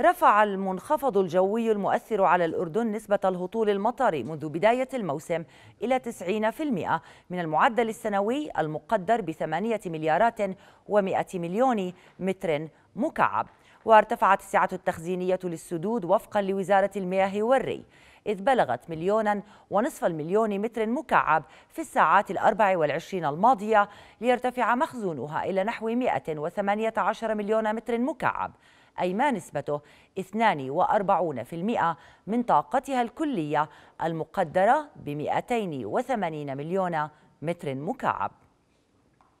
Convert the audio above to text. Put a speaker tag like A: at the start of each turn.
A: رفع المنخفض الجوي المؤثر على الأردن نسبة الهطول المطري منذ بداية الموسم إلى 90% من المعدل السنوي المقدر بثمانية مليارات و100 مليون متر مكعب وارتفعت السعة التخزينية للسدود وفقا لوزارة المياه والري إذ بلغت مليونا ونصف المليون متر مكعب في الساعات الأربع والعشرين الماضية ليرتفع مخزونها إلى نحو 118 مليون متر مكعب أي ما نسبته 42% من طاقتها الكلية المقدرة ب 280 مليون متر مكعب